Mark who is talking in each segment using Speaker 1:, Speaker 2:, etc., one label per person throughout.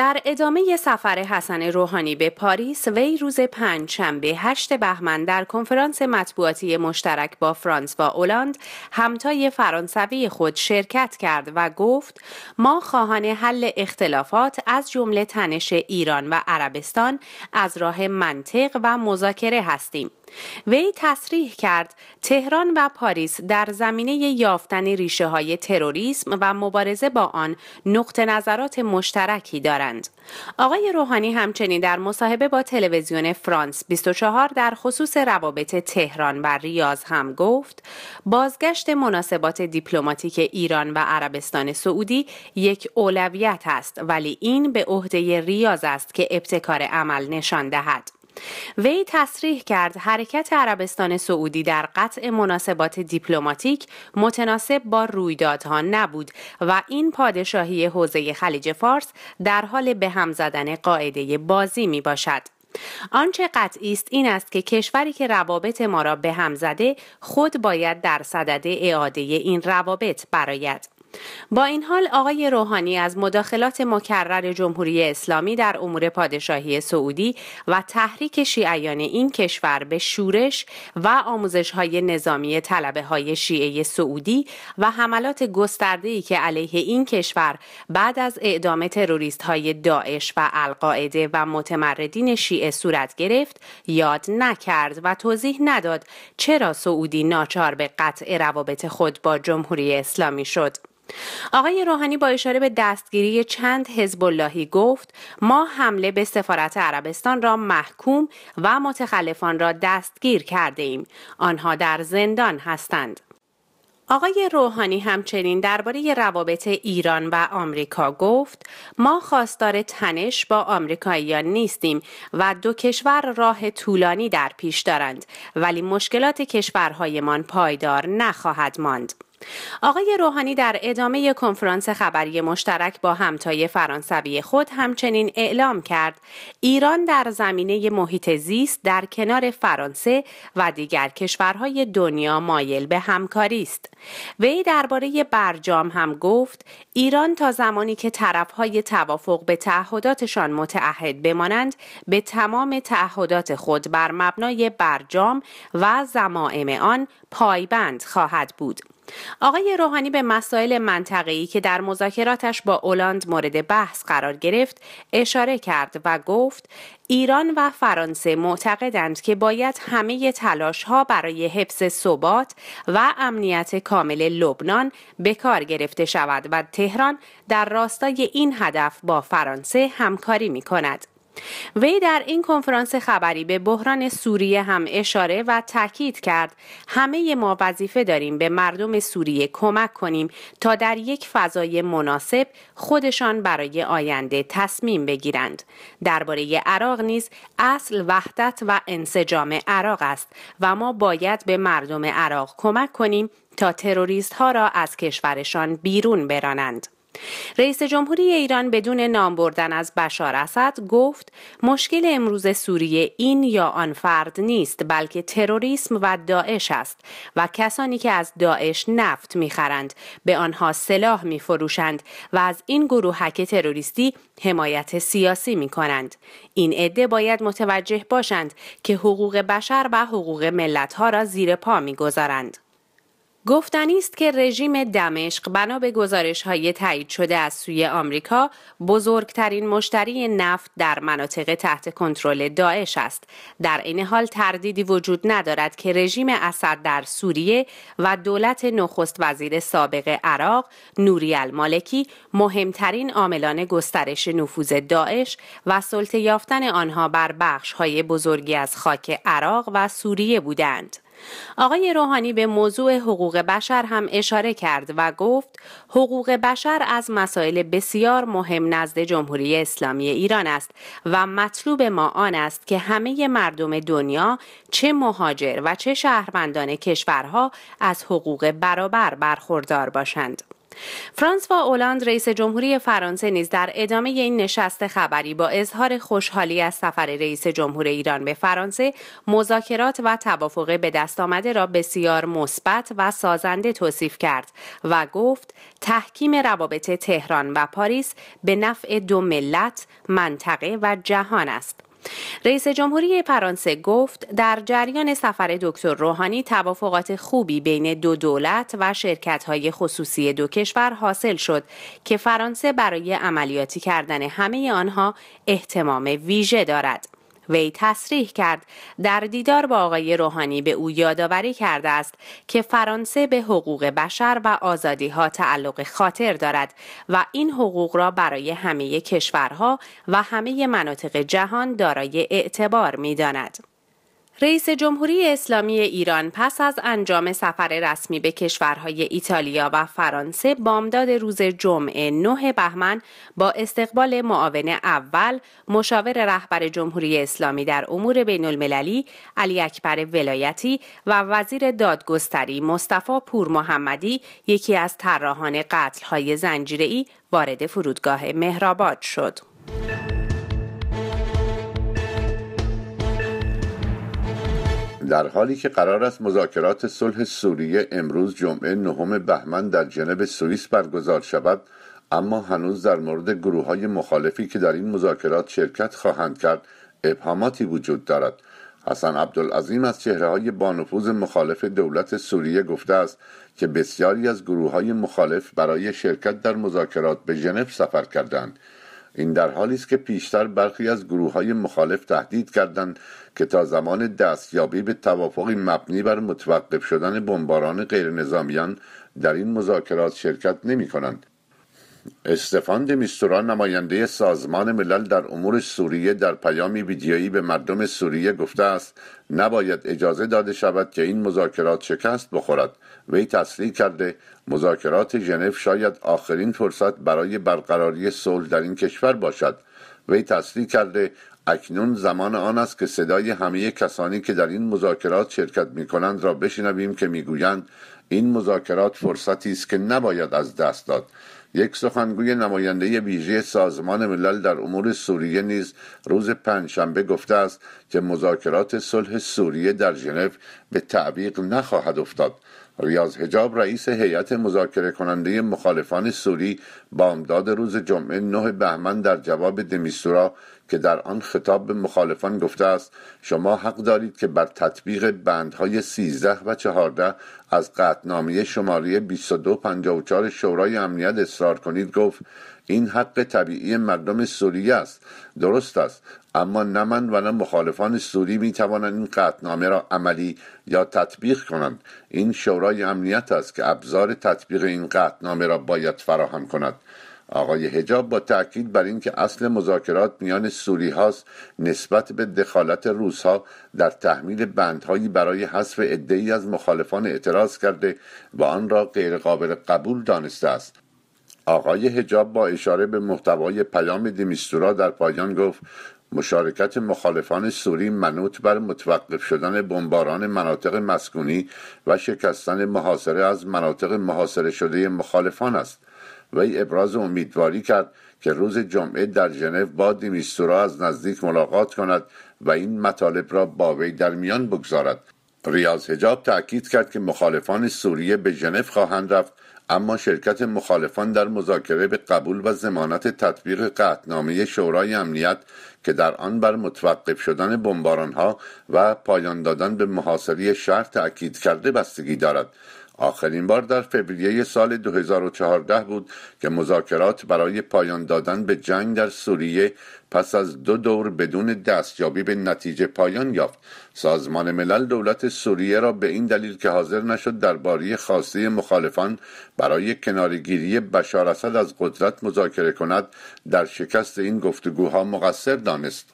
Speaker 1: در ادامه سفر حسن روحانی به پاریس وی روز پنج شنبه هشت بهمن در کنفرانس مطبوعاتی مشترک با فرانس و اولاند همتای فرانسوی خود شرکت کرد و گفت ما خواهان حل اختلافات از جمله تنش ایران و عربستان از راه منطق و مذاکره هستیم وی تصریح کرد تهران و پاریس در زمینه یافتن ریشه های تروریسم و مبارزه با آن نقطه نظرات مشترکی دارند. آقای روحانی همچنین در مصاحبه با تلویزیون فرانس 24 در خصوص روابط تهران و ریاض هم گفت بازگشت مناسبات دیپلماتیک ایران و عربستان سعودی یک اولویت است ولی این به عهده ریاض است که ابتکار عمل نشان دهد. وی تصریح کرد حرکت عربستان سعودی در قطع مناسبات دیپلماتیک متناسب با رویدادها نبود و این پادشاهی حوزه خلیج فارس در حال به هم زدن قاعده بازی می باشد. آنچه قطعی است این است که کشوری که روابط ما را به هم زده خود باید در صدد اعاده این روابط برآید با این حال آقای روحانی از مداخلات مکرر جمهوری اسلامی در امور پادشاهی سعودی و تحریک شیعیان این کشور به شورش و آموزش های نظامی طلبه های شیعه سعودی و حملات گسترده که علیه این کشور بعد از اعدام تروریست های داعش و القاعده و متمردین شیعه صورت گرفت یاد نکرد و توضیح نداد چرا سعودی ناچار به قطع روابط خود با جمهوری اسلامی شد. آقای روحانی با اشاره به دستگیری چند حزب اللهی گفت ما حمله به سفارت عربستان را محکوم و متخلفان را دستگیر کرده ایم آنها در زندان هستند آقای روحانی همچنین درباره روابط ایران و آمریکا گفت ما خواستار تنش با آمریکاییان نیستیم و دو کشور راه طولانی در پیش دارند ولی مشکلات کشورهایمان پایدار نخواهد ماند آقای روحانی در ادامه کنفرانس خبری مشترک با همتای فرانسوی خود همچنین اعلام کرد ایران در زمینه محیط زیست در کنار فرانسه و دیگر کشورهای دنیا مایل به همکاری است. وی درباره برجام هم گفت ایران تا زمانی که طرفهای توافق به تعهداتشان متعهد بمانند به تمام تعهدات خود بر مبنای برجام و زمائم آن پایبند خواهد بود. آقای روحانی به مسائل منطقه‌ای که در مذاکراتش با اولاند مورد بحث قرار گرفت اشاره کرد و گفت ایران و فرانسه معتقدند که باید همه تلاش ها برای حفظ ثبات و امنیت کامل لبنان به کار گرفته شود و تهران در راستای این هدف با فرانسه همکاری می کند. وی در این کنفرانس خبری به بحران سوریه هم اشاره و تاکید کرد همه ما وظیفه داریم به مردم سوریه کمک کنیم تا در یک فضای مناسب خودشان برای آینده تصمیم بگیرند درباره عراق نیز اصل وحدت و انسجام عراق است و ما باید به مردم عراق کمک کنیم تا تروریست ها را از کشورشان بیرون برانند رئیس جمهوری ایران بدون نام بردن از بشار اسد گفت مشکل امروز سوریه این یا آن فرد نیست بلکه تروریسم و داعش است و کسانی که از داعش نفت میخرند به آنها سلاح میفروشند و از این گروهک تروریستی حمایت سیاسی کنند این عده باید متوجه باشند که حقوق بشر و حقوق ملت ها را زیر پا میگذارند گفتنی است که رژیم دمشق بنا به گزارش های تایید شده از سوی آمریکا بزرگترین مشتری نفت در مناطق تحت کنترل داعش است در این حال تردیدی وجود ندارد که رژیم اسد در سوریه و دولت نخست وزیر سابق عراق نوری المالکی مهمترین عاملان گسترش نفوذ داعش و سلطه یافتن آنها بر بخش های بزرگی از خاک عراق و سوریه بودند آقای روحانی به موضوع حقوق بشر هم اشاره کرد و گفت حقوق بشر از مسائل بسیار مهم نزد جمهوری اسلامی ایران است و مطلوب ما آن است که همه مردم دنیا چه مهاجر و چه شهروندان کشورها از حقوق برابر برخوردار باشند. فرانسوا اولاند رئیس جمهوری فرانسه نیز در ادامه این نشست خبری با اظهار خوشحالی از سفر رئیس جمهور ایران به فرانسه مذاکرات و توافق به دست آمده را بسیار مثبت و سازنده توصیف کرد و گفت تحکیم روابط تهران و پاریس به نفع دو ملت منطقه و جهان است رئیس جمهوری فرانسه گفت در جریان سفر دکتر روحانی توافقات خوبی بین دو دولت و شرکت های خصوصی دو کشور حاصل شد که فرانسه برای عملیاتی کردن همه آنها احتمام ویژه دارد. وی تصریح کرد در دیدار با آقای روحانی به او یادآوری کرده است که فرانسه به حقوق بشر و آزادی ها تعلق خاطر دارد و این حقوق را برای همه کشورها و همه مناطق جهان دارای اعتبار می داند. رئیس جمهوری اسلامی ایران پس از انجام سفر رسمی به کشورهای ایتالیا و فرانسه بامداد روز جمعه 9 بهمن با استقبال معاون اول مشاور رهبر جمهوری اسلامی در امور بین المللی علی اکبر ولایتی و وزیر دادگستری مصطفی پور محمدی یکی از طراحان قتل‌های زنجیره‌ای وارد فرودگاه مهرآباد شد.
Speaker 2: در حالی که قرار است مذاکرات صلح سوریه امروز جمعه نهم بهمن در جنب سوئیس برگزار شود اما هنوز در مورد گروه های مخالفی که در این مذاکرات شرکت خواهند کرد ابهاماتی وجود دارد حسن عبدالعظیم از چهره های بانفوز مخالف دولت سوریه گفته است که بسیاری از گروه های مخالف برای شرکت در مذاکرات به ژنو سفر کردند این در حالی است که پیشتر برخی از گروه های مخالف تهدید کردند که تا زمان دستیابی به توافقی مبنی بر متوقف شدن بمباران غیرنظامیان در این مذاکرات شرکت نمی کنند. استفان دمیستورا نماینده سازمان ملل در امور سوریه در پیامی ویدیویی به مردم سوریه گفته است نباید اجازه داده شود که این مذاکرات شکست بخورد وی تصریح کرده مذاکرات ژنو شاید آخرین فرصت برای برقراری صلح در این کشور باشد وی تصریح کرده اکنون زمان آن است که صدای همه کسانی که در این مذاکرات شرکت می کنند را بشنویم که میگویند این مذاکرات فرصتی است که نباید از دست داد یک سخنگوی نماینده ویژه سازمان ملل در امور سوریه نیز روز پنجشنبه گفته است که مذاکرات صلح سوریه در ژنو به تعویق نخواهد افتاد ریاض هجاب رئیس هیئت مذاکره کننده مخالفان سوری بامداد روز جمعه 9 بهمن در جواب دمیسورا که در آن خطاب به مخالفان گفته است شما حق دارید که بر تطبیق بندهای 13 و 14 از قطنامه شماره 2254 شورای امنیت اصرار کنید گفت این حق طبیعی مردم سوریه است درست است اما نه من و نه مخالفان سوری می توانند این قطنامه را عملی یا تطبیق کنند این شورای امنیت است که ابزار تطبیق این قطنامه را باید فراهم کند آقای هجاب با تاکید بر اینکه اصل مذاکرات میان سوری هاست نسبت به دخالت روس ها در تحمیل بندهایی برای حذف ای از مخالفان اعتراض کرده و آن را غیرقابل قبول دانسته است آقای هجاب با اشاره به محتوای پیام دیمیستورا در پایان گفت مشارکت مخالفان سوری منوط بر متوقف شدن بمباران مناطق مسکونی و شکستن محاصره از مناطق محاصره شده مخالفان است وی ابراز امیدواری کرد که روز جمعه در ژنو با دیمیستورا از نزدیک ملاقات کند و این مطالب را با وی در میان بگذارد ریاض هجاب تاکید کرد که مخالفان سوریه به ژنو خواهند رفت اما شرکت مخالفان در مذاکره به قبول و زمانت تطبیق قطعنامه شورای امنیت که در آن بر متوقف شدن بمبارانها و پایان دادن به محاصره شهر تأکید کرده بستگی دارد آخرین بار در فوریه سال 2014 بود که مذاکرات برای پایان دادن به جنگ در سوریه پس از دو دور بدون دستیابی به نتیجه پایان یافت سازمان ملل دولت سوریه را به این دلیل که حاضر نشد درباره خواسته مخالفان برای کنارگیری بشار اسد از قدرت مذاکره کند در شکست این گفتگوها مقصر دانست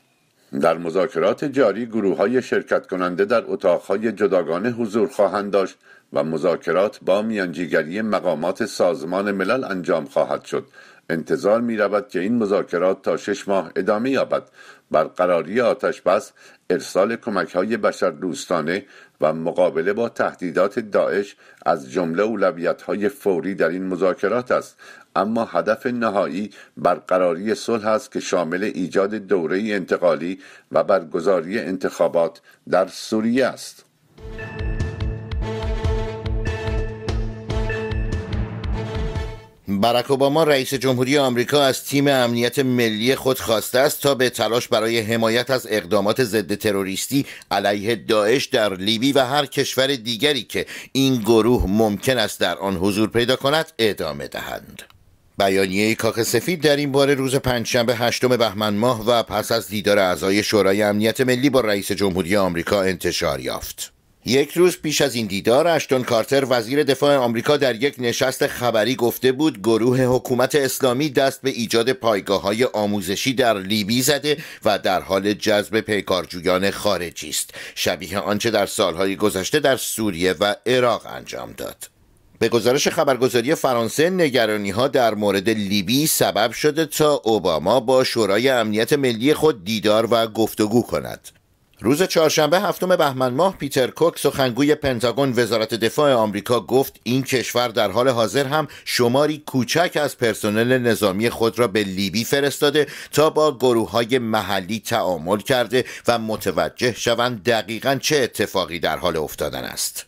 Speaker 2: در مذاکرات جاری گروه های شرکت کننده در اتاقهای جداگانه حضور خواهند داشت و مذاکرات با میانجیگری مقامات سازمان ملل انجام خواهد شد انتظار می رود که این مذاکرات تا شش ماه ادامه یابد برقراری آتش بس ارسال کمک های بشر دوستانه و مقابله با تهدیدات داعش از جمله اولویت های فوری در این مذاکرات است اما هدف نهایی برقراری صلح است که شامل ایجاد دوره انتقالی و برگزاری انتخابات در سوریه است
Speaker 3: برک اوباما رئیس جمهوری آمریکا از تیم امنیت ملی خود خواسته است تا به تلاش برای حمایت از اقدامات ضد تروریستی علیه داعش در لیبی و هر کشور دیگری که این گروه ممکن است در آن حضور پیدا کند ادامه دهند. بیانیه کاخ سفید در این باره روز پنجشنبه هشتم بهمن ماه و پس از دیدار اعضای شورای امنیت ملی با رئیس جمهوری آمریکا انتشار یافت. یک روز پیش از این دیدار اشتون کارتر وزیر دفاع آمریکا در یک نشست خبری گفته بود گروه حکومت اسلامی دست به ایجاد پایگاه های آموزشی در لیبی زده و در حال جذب پیکارجویان خارجی است شبیه آنچه در سالهای گذشته در سوریه و عراق انجام داد به گزارش خبرگزاری فرانسه نگرانی ها در مورد لیبی سبب شده تا اوباما با شورای امنیت ملی خود دیدار و گفتگو کند روز چهارشنبه هفتم بهمن ماه پیتر کوک سخنگوی پنتاگون وزارت دفاع آمریکا گفت این کشور در حال حاضر هم شماری کوچک از پرسنل نظامی خود را به لیبی فرستاده تا با گروه های محلی تعامل کرده و متوجه شوند دقیقا چه اتفاقی در حال افتادن است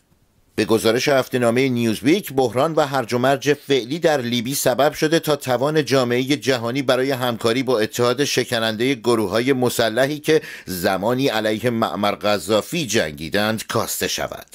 Speaker 3: به گزارش هفتهنامه نیوزویک بحران و هرج و مرج فعلی در لیبی سبب شده تا توان جامعه جهانی برای همکاری با اتحاد شکننده گروه های مسلحی که زمانی علیه معمر قذافی جنگیدند کاسته شود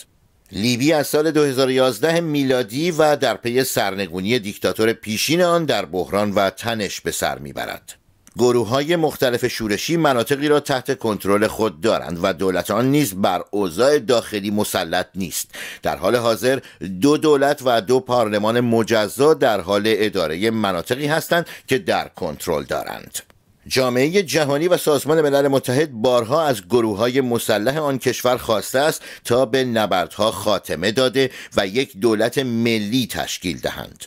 Speaker 3: لیبی از سال 2011 میلادی و در پی سرنگونی دیکتاتور پیشین آن در بحران و تنش به سر میبرد گروه های مختلف شورشی مناطقی را تحت کنترل خود دارند و دولت آن نیز بر اوضاع داخلی مسلط نیست در حال حاضر دو دولت و دو پارلمان مجزا در حال اداره مناطقی هستند که در کنترل دارند جامعه جهانی و سازمان ملل متحد بارها از گروه های مسلح آن کشور خواسته است تا به نبردها خاتمه داده و یک دولت ملی تشکیل دهند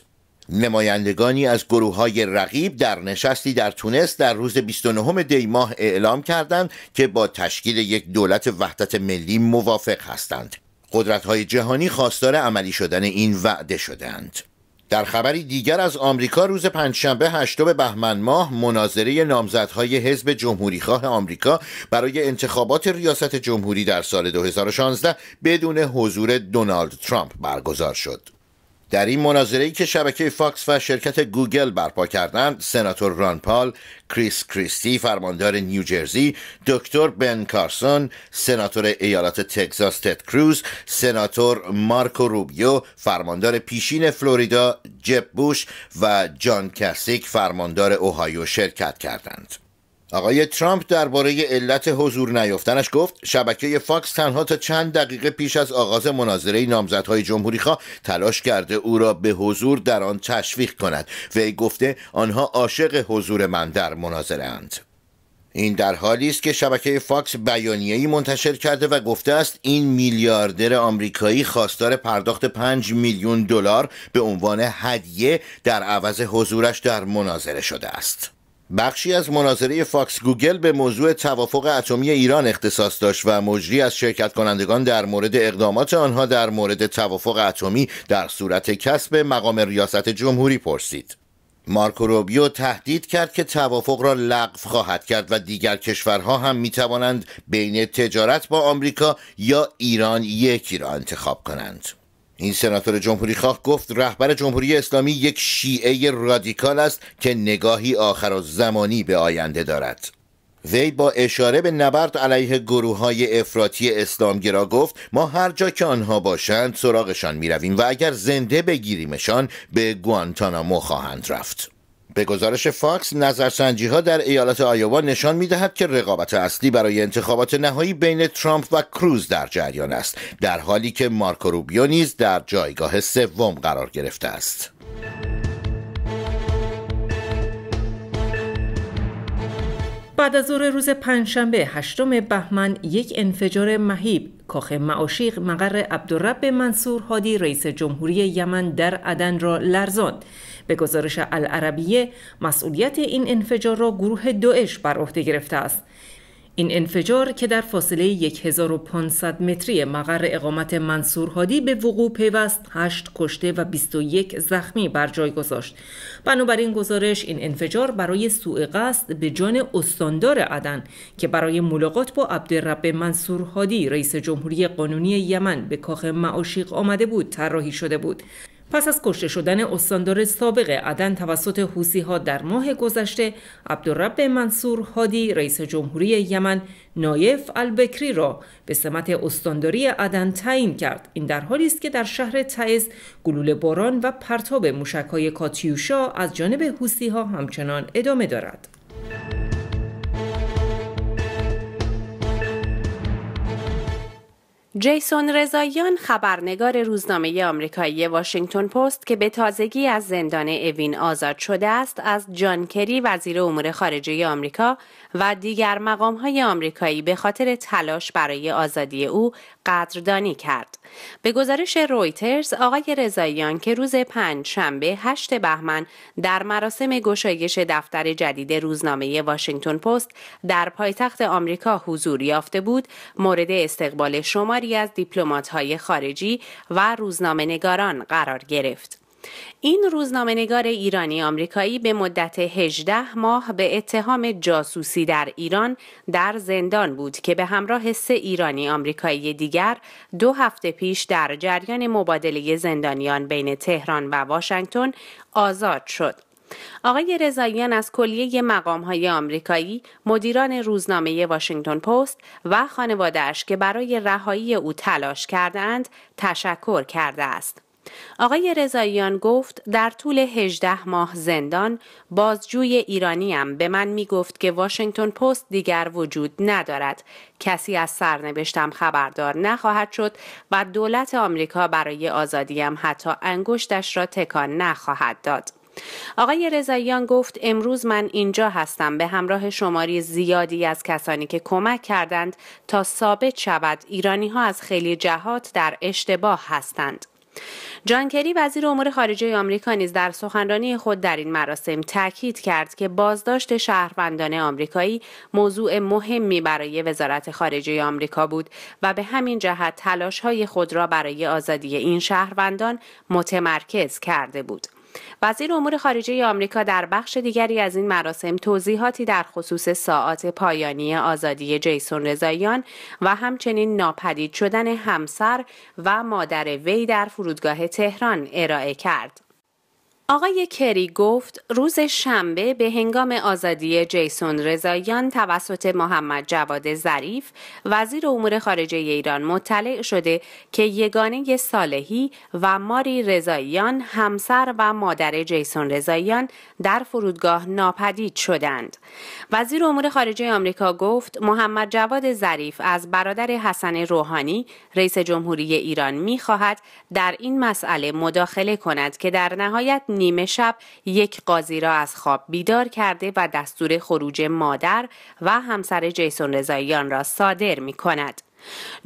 Speaker 3: نمایندگانی از گروه های رقیب در نشستی در تونس در روز 29 دی ماه اعلام کردند که با تشکیل یک دولت وحدت ملی موافق هستند قدرت های جهانی خواستار عملی شدن این وعده شدند در خبری دیگر از آمریکا روز پنجشنبه هشتم بهمن ماه مناظره نامزدهای حزب جمهوریخواه آمریکا برای انتخابات ریاست جمهوری در سال 2016 بدون حضور دونالد ترامپ برگزار شد. در این مناظره ای که شبکه فاکس و شرکت گوگل برپا کردند سناتور رانپال کریس کریستی فرماندار نیوجرسی دکتر بن کارسون سناتور ایالات تگزاس تد کروز سناتور مارکو روبیو فرماندار پیشین فلوریدا جب بوش و جان کسیک فرماندار اوهایو شرکت کردند آقای ترامپ درباره علت حضور نیافتنش گفت شبکه فاکس تنها تا چند دقیقه پیش از آغاز مناظره نامزدهای خواه تلاش کرده او را به حضور در آن تشویق کند وی گفته آنها عاشق حضور من در مناظره اند این در حالی است که شبکه فاکس بیانیه‌ای منتشر کرده و گفته است این میلیاردر آمریکایی خواستار پرداخت 5 میلیون دلار به عنوان هدیه در عوض حضورش در مناظره شده است. بخشی از مناظره فاکس گوگل به موضوع توافق اتمی ایران اختصاص داشت و مجری از شرکت کنندگان در مورد اقدامات آنها در مورد توافق اتمی در صورت کسب مقام ریاست جمهوری پرسید. مارکو روبیو تهدید کرد که توافق را لغو خواهد کرد و دیگر کشورها هم می توانند بین تجارت با آمریکا یا ایران یکی را انتخاب کنند. این سناتور جمهوری خواه گفت رهبر جمهوری اسلامی یک شیعه رادیکال است که نگاهی آخر و زمانی به آینده دارد وی با اشاره به نبرد علیه گروه های افراطی اسلامگرا گفت ما هر جا که آنها باشند سراغشان می رویم و اگر زنده بگیریمشان به گوانتانامو خواهند رفت به گزارش فاکس نظرسنجی ها در ایالت آیووا نشان می دهد که رقابت اصلی برای انتخابات نهایی بین ترامپ و کروز در جریان است در حالی که مارکو روبیو نیز در جایگاه سوم قرار گرفته است
Speaker 4: بعد از ظهر روز پنجشنبه هشتم بهمن یک انفجار مهیب کاخ معاشیق مقر عبدالرب منصور هادی رئیس جمهوری یمن در عدن را لرزاند به گزارش العربیه مسئولیت این انفجار را گروه داعش بر عهده گرفته است این انفجار که در فاصله 1500 متری مقر اقامت منصور هادی به وقوع پیوست 8 کشته و 21 زخمی بر جای گذاشت. بنابراین گزارش این انفجار برای سوء قصد به جان استاندار عدن که برای ملاقات با عبدالرب منصور هادی رئیس جمهوری قانونی یمن به کاخ معاشیق آمده بود طراحی شده بود. پس از کشته شدن استاندار سابق عدن توسط حوسی ها در ماه گذشته عبدالرب منصور هادی رئیس جمهوری یمن نایف البکری را به سمت استانداری عدن تعیین کرد این در حالی است که در شهر تعز گلوله باران و پرتاب موشک های کاتیوشا از جانب حوسی ها همچنان
Speaker 1: ادامه دارد جیسون رضاییان خبرنگار روزنامه آمریکایی واشنگتن پست که به تازگی از زندان اوین آزاد شده است از جان کری وزیر امور خارجه آمریکا و دیگر مقام های آمریکایی به خاطر تلاش برای آزادی او قدردانی کرد. به گزارش رویترز آقای رضاییان که روز پنج شنبه هشت بهمن در مراسم گشایش دفتر جدید روزنامه واشنگتن پست در پایتخت آمریکا حضور یافته بود مورد استقبال شماری از دیپلمات‌های خارجی و روزنامه نگاران قرار گرفت. این روزنامهنگار ایرانی آمریکایی به مدت 18 ماه به اتهام جاسوسی در ایران در زندان بود که به همراه سه ایرانی آمریکایی دیگر دو هفته پیش در جریان مبادله زندانیان بین تهران و واشنگتن آزاد شد. آقای رضاییان از کلیه مقام های آمریکایی مدیران روزنامه واشنگتن پست و خانوادهاش که برای رهایی او تلاش کردند تشکر کرده است. آقای رضاییان گفت در طول 18 ماه زندان بازجوی ایرانیم به من می گفت که واشنگتن پست دیگر وجود ندارد کسی از سرنوشتم خبردار نخواهد شد و دولت آمریکا برای آزادیم حتی انگشتش را تکان نخواهد داد آقای رضاییان گفت امروز من اینجا هستم به همراه شماری زیادی از کسانی که کمک کردند تا ثابت شود ایرانی ها از خیلی جهات در اشتباه هستند. جان کری وزیر امور خارجه آمریکا نیز در سخنرانی خود در این مراسم تاکید کرد که بازداشت شهروندان آمریکایی موضوع مهمی برای وزارت خارجه آمریکا بود و به همین جهت تلاش‌های خود را برای آزادی این شهروندان متمرکز کرده بود. وزیر امور خارجه آمریکا در بخش دیگری از این مراسم توضیحاتی در خصوص ساعات پایانی آزادی جیسون رضاییان و همچنین ناپدید شدن همسر و مادر وی در فرودگاه تهران ارائه کرد. آقای کری گفت روز شنبه به هنگام آزادی جیسون رضایان توسط محمد جواد ظریف وزیر امور خارجه ایران مطلع شده که یگانه صالحی و ماری رضاییان همسر و مادر جیسون رضاییان در فرودگاه ناپدید شدند. وزیر امور خارجه آمریکا گفت محمد جواد ظریف از برادر حسن روحانی رئیس جمهوری ایران میخواهد در این مسئله مداخله کند که در نهایت نیمه شب یک قاضی را از خواب بیدار کرده و دستور خروج مادر و همسر جیسون رضاییان را صادر می کند.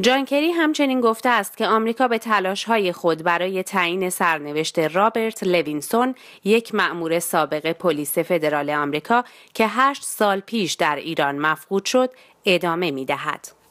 Speaker 1: جان کری همچنین گفته است که آمریکا به تلاش های خود برای تعیین سرنوشت رابرت لوینسون یک مأمور سابق پلیس فدرال آمریکا که هشت سال پیش در ایران مفقود شد ادامه می دهد.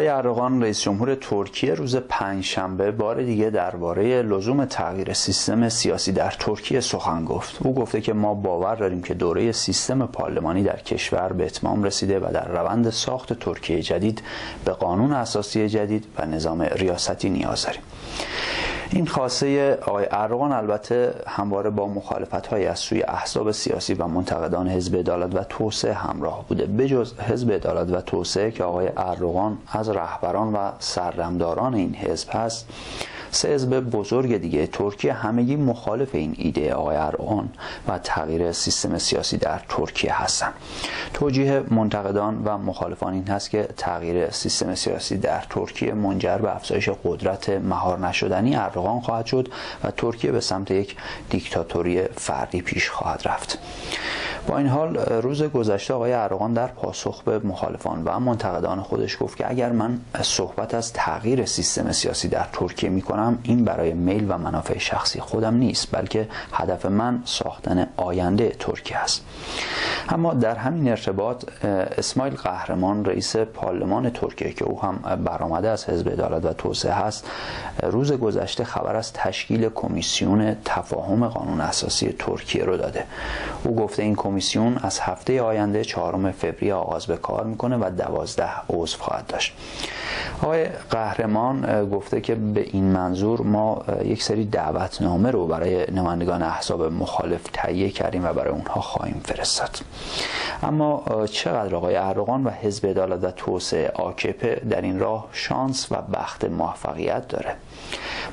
Speaker 5: آقای اردوغان رئیس جمهور ترکیه روز پنجشنبه بار دیگه درباره لزوم تغییر سیستم سیاسی در ترکیه سخن گفت. او گفته که ما باور داریم که دوره سیستم پارلمانی در کشور به اتمام رسیده و در روند ساخت ترکیه جدید به قانون اساسی جدید و نظام ریاستی نیاز داریم. این خاصه آقای اردوغان البته همواره با مخالفت های از سوی احزاب سیاسی و منتقدان حزب عدالت و توسعه همراه بوده بجز حزب عدالت و توسعه که آقای اردوغان از رهبران و سردمداران این حزب هست سه به بزرگ دیگه ترکیه همگی مخالف این ایده آقای ارعان و تغییر سیستم سیاسی در ترکیه هستند توجیه منتقدان و مخالفان این هست که تغییر سیستم سیاسی در ترکیه منجر به افزایش قدرت مهار نشدنی اردوغان خواهد شد و ترکیه به سمت یک دیکتاتوری فردی پیش خواهد رفت با این حال روز گذشته آقای عراقان در پاسخ به مخالفان و منتقدان خودش گفت که اگر من صحبت از تغییر سیستم سیاسی در ترکیه می کنم این برای میل و منافع شخصی خودم نیست بلکه هدف من ساختن آینده ترکیه است اما در همین ارتباط اسماعیل قهرمان رئیس پارلمان ترکیه که او هم برآمده از حزب عدالت و توسعه هست روز گذشته خبر از تشکیل کمیسیون تفاهم قانون اساسی ترکیه رو داده او گفته این کمیسیون از هفته آینده چهارم فوریه آغاز به کار میکنه و دوازده عضو خواهد داشت آقای قهرمان گفته که به این منظور ما یک سری دعوتنامه رو برای نمایندگان احزاب مخالف تهیه کردیم و برای اونها خواهیم فرستاد اما چقدر آقای اردوغان و حزب عدالت و توسعه آکپه در این راه شانس و بخت موفقیت داره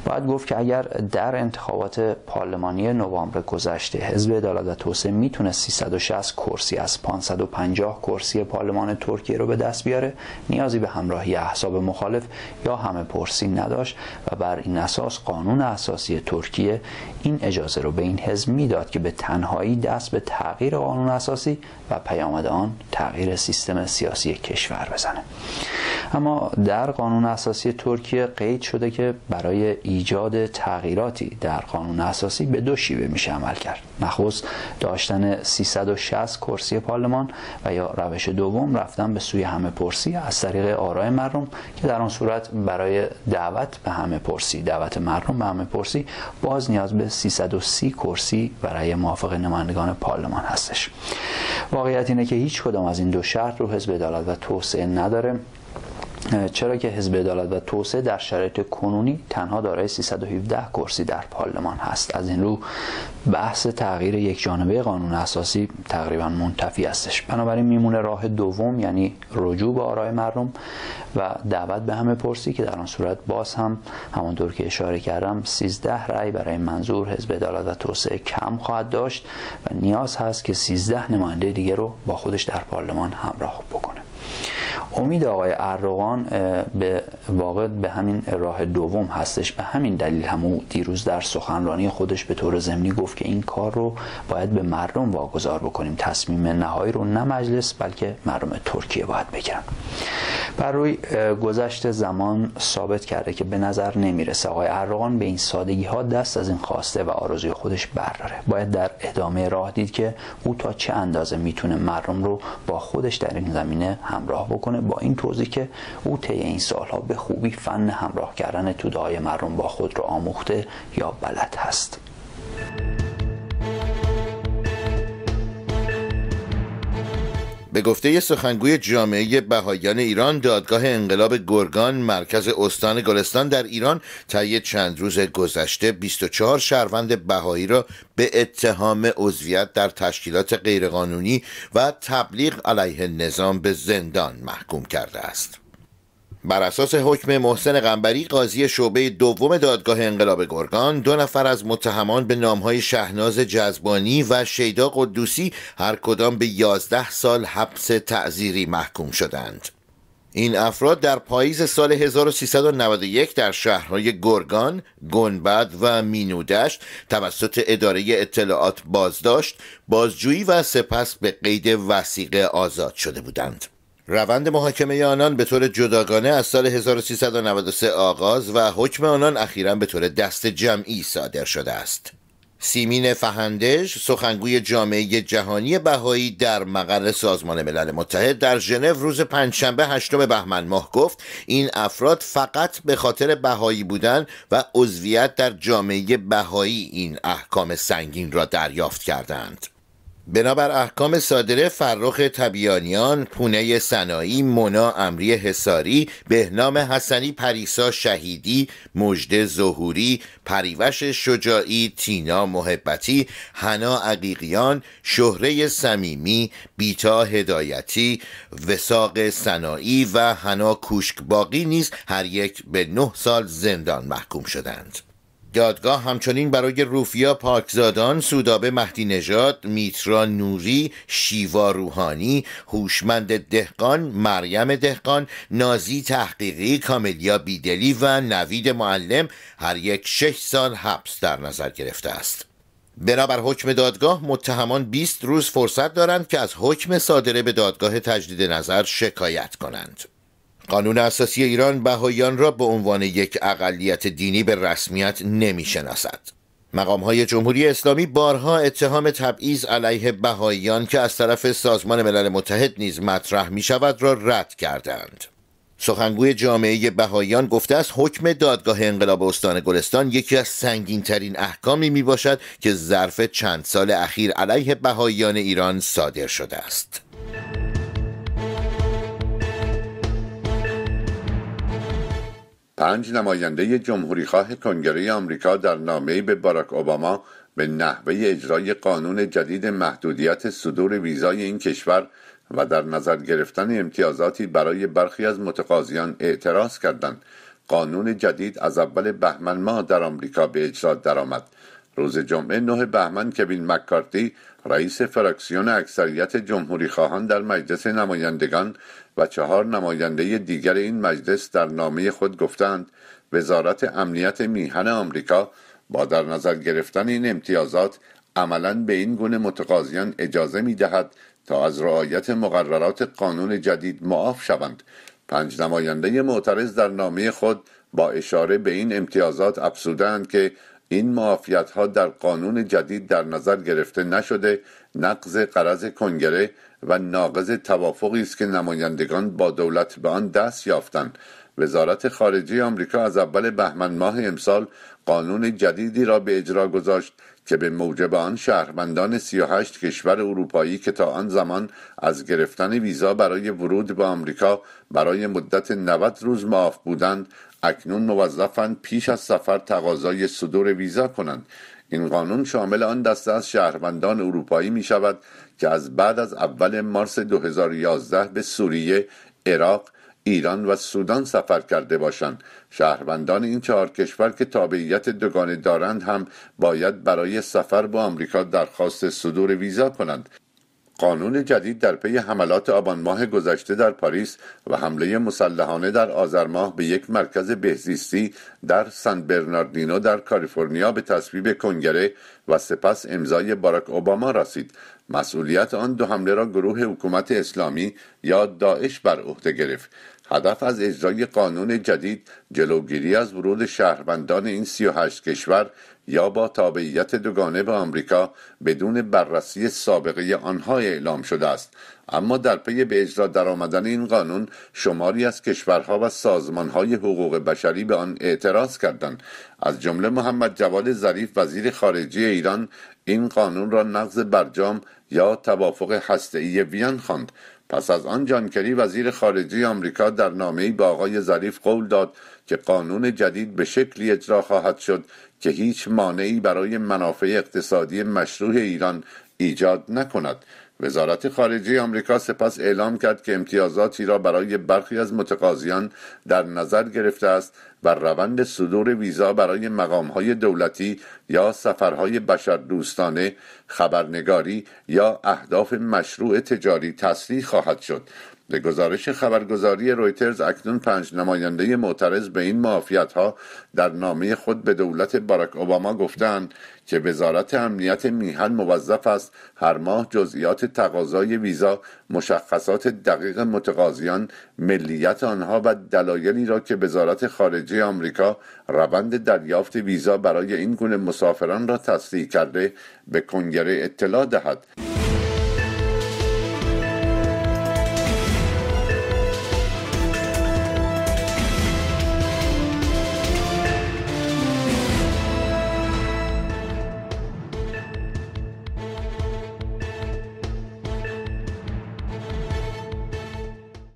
Speaker 5: باید گفت که اگر در انتخابات پارلمانی نوامبر گذشته حزب عدالت و توسعه میتونست 360 کرسی از 550 کرسی پارلمان ترکیه رو به دست بیاره نیازی به همراهی احزاب مخالف یا همه پرسی نداشت و بر این اساس قانون اساسی ترکیه این اجازه رو به این حزب میداد که به تنهایی دست به تغییر قانون اساسی و پیامد آن تغییر سیستم سیاسی کشور بزنه اما در قانون اساسی ترکیه قید شده که برای ایجاد تغییراتی در قانون اساسی به دو شیوه میشه عمل کرد نخست داشتن 360 کرسی پارلمان و یا روش دوم رفتن به سوی همه پرسی از طریق آرای مردم که در آن صورت برای دعوت به همه پرسی دعوت مردم به همه پرسی باز نیاز به 330 کرسی برای موافق نمایندگان پارلمان هستش واقعیت اینه که هیچ کدام از این دو شرط رو حزب عدالت و توسعه نداره چرا که حزب عدالت و توسعه در شرایط کنونی تنها دارای 317 کرسی در پارلمان هست از این رو بحث تغییر یک جانبه قانون اساسی تقریبا منتفی هستش بنابراین میمونه راه دوم یعنی رجوع به آرای مردم و دعوت به همه پرسی که در آن صورت باز هم همانطور که اشاره کردم 13 رأی برای منظور حزب عدالت و توسعه کم خواهد داشت و نیاز هست که 13 نماینده دیگه رو با خودش در پارلمان همراه بکنه امید آقای اردوغان به واقع به همین راه دوم هستش به همین دلیل هم دیروز در سخنرانی خودش به طور ضمنی گفت که این کار رو باید به مردم واگذار بکنیم تصمیم نهایی رو نه مجلس بلکه مردم ترکیه باید بگیرن بر روی گذشت زمان ثابت کرده که به نظر نمیرسه آقای ارغان به این سادگی ها دست از این خواسته و آرزوی خودش برداره باید در ادامه راه دید که او تا چه اندازه میتونه مردم رو با خودش در این زمینه همراه بکنه با این توضیح که او طی این سالها به خوبی فن همراه کردن تودای مردم با خود رو آموخته یا بلد هست
Speaker 3: به گفته سخنگوی جامعه بهایان ایران دادگاه انقلاب گرگان مرکز استان گلستان در ایران طی چند روز گذشته 24 شهروند بهایی را به اتهام عضویت در تشکیلات غیرقانونی و تبلیغ علیه نظام به زندان محکوم کرده است. بر اساس حکم محسن قنبری قاضی شعبه دوم دادگاه انقلاب گرگان دو نفر از متهمان به نامهای شهناز جزبانی و شیدا قدوسی هر کدام به 11 سال حبس تعذیری محکوم شدند این افراد در پاییز سال 1391 در شهرهای گرگان، گنبد و مینودشت توسط اداره اطلاعات بازداشت، بازجویی و سپس به قید وسیقه آزاد شده بودند. روند محاکمه آنان به طور جداگانه از سال 1393 آغاز و حکم آنان اخیرا به طور دست جمعی صادر شده است. سیمین فهندش سخنگوی جامعه جهانی بهایی در مقر سازمان ملل متحد در ژنو روز پنجشنبه هشتم بهمن ماه گفت این افراد فقط به خاطر بهایی بودن و عضویت در جامعه بهایی این احکام سنگین را دریافت کردند بنابر احکام صادره فرخ تبیانیان، پونه سنایی، مونا امری حساری، بهنام حسنی پریسا شهیدی، مجد ظهوری، پریوش شجاعی، تینا محبتی، حنا عقیقیان، شهره سمیمی، بیتا هدایتی، وساق سنایی و حنا باقی نیز هر یک به نه سال زندان محکوم شدند. دادگاه همچنین برای روفیا پاکزادان، سودابه مهدی نژاد، میترا نوری، شیوا روحانی، هوشمند دهقان، مریم دهقان، نازی تحقیقی، کاملیا بیدلی و نوید معلم هر یک شش سال حبس در نظر گرفته است. بنابر حکم دادگاه متهمان 20 روز فرصت دارند که از حکم صادره به دادگاه تجدید نظر شکایت کنند. قانون اساسی ایران بهایان را به عنوان یک اقلیت دینی به رسمیت نمیشناسد مقام های جمهوری اسلامی بارها اتهام تبعیض علیه بهاییان که از طرف سازمان ملل متحد نیز مطرح می شود را رد کردند. سخنگوی جامعه بهاییان گفته است حکم دادگاه انقلاب استان گلستان یکی از سنگین ترین احکامی می باشد که ظرف چند سال اخیر علیه بهاییان ایران صادر شده است.
Speaker 2: پنج نماینده جمهوریخواه کنگره آمریکا در نامه‌ای به باراک اوباما به نحوه اجرای قانون جدید محدودیت صدور ویزای این کشور و در نظر گرفتن امتیازاتی برای برخی از متقاضیان اعتراض کردند قانون جدید از اول بهمن ماه در آمریکا به اجرا درآمد روز جمعه 9 بهمن کوین مکارتی رئیس فراکسیون اکثریت جمهوری خواهان در مجلس نمایندگان و چهار نماینده دیگر این مجلس در نامه خود گفتند وزارت امنیت میهن آمریکا با در نظر گرفتن این امتیازات عملا به این گونه متقاضیان اجازه می دهد تا از رعایت مقررات قانون جدید معاف شوند پنج نماینده معترض در نامه خود با اشاره به این امتیازات افسودند که این معافیت ها در قانون جدید در نظر گرفته نشده نقض قرض کنگره و ناقض توافقی است که نمایندگان با دولت به آن دست یافتند وزارت خارجه آمریکا از اول بهمن ماه امسال قانون جدیدی را به اجرا گذاشت که به موجب آن شهروندان 38 کشور اروپایی که تا آن زمان از گرفتن ویزا برای ورود به آمریکا برای مدت 90 روز معاف بودند اکنون موظفند پیش از سفر تقاضای صدور ویزا کنند این قانون شامل آن دسته از شهروندان اروپایی می شود که از بعد از اول مارس 2011 به سوریه، عراق، ایران و سودان سفر کرده باشند شهروندان این چهار کشور که تابعیت دوگانه دارند هم باید برای سفر با آمریکا درخواست صدور ویزا کنند قانون جدید در پی حملات آبان ماه گذشته در پاریس و حمله مسلحانه در آذر ماه به یک مرکز بهزیستی در سان برناردینو در کالیفرنیا به تصویب کنگره و سپس امضای باراک اوباما رسید مسئولیت آن دو حمله را گروه حکومت اسلامی یا داعش بر عهده گرفت هدف از اجرای قانون جدید جلوگیری از ورود شهروندان این 38 کشور یا با تابعیت دوگانه به آمریکا بدون بررسی سابقه آنها اعلام شده است اما در پی به اجرا درآمدن این قانون شماری از کشورها و سازمانهای حقوق بشری به آن اعتراض کردند از جمله محمد جواد ظریف وزیر خارجه ایران این قانون را نقض برجام یا توافق هسته‌ای وین خواند پس از آن جانکری وزیر خارجه آمریکا در نامه‌ای با آقای ظریف قول داد که قانون جدید به شکلی اجرا خواهد شد که هیچ مانعی برای منافع اقتصادی مشروع ایران ایجاد نکند وزارت خارجه آمریکا سپس اعلام کرد که امتیازاتی را برای برخی از متقاضیان در نظر گرفته است و روند صدور ویزا برای مقامهای دولتی یا سفرهای بشردوستانه خبرنگاری یا اهداف مشروع تجاری تسریح خواهد شد به گزارش خبرگزاری رویترز اکنون پنج نماینده معترض به این معافیت ها در نامه خود به دولت باراک اوباما گفتند که وزارت امنیت میهن موظف است هر ماه جزئیات تقاضای ویزا مشخصات دقیق متقاضیان ملیت آنها و دلایلی را که وزارت خارجه آمریکا روند دریافت ویزا برای این گونه مسافران را تصدیح کرده به کنگره اطلاع دهد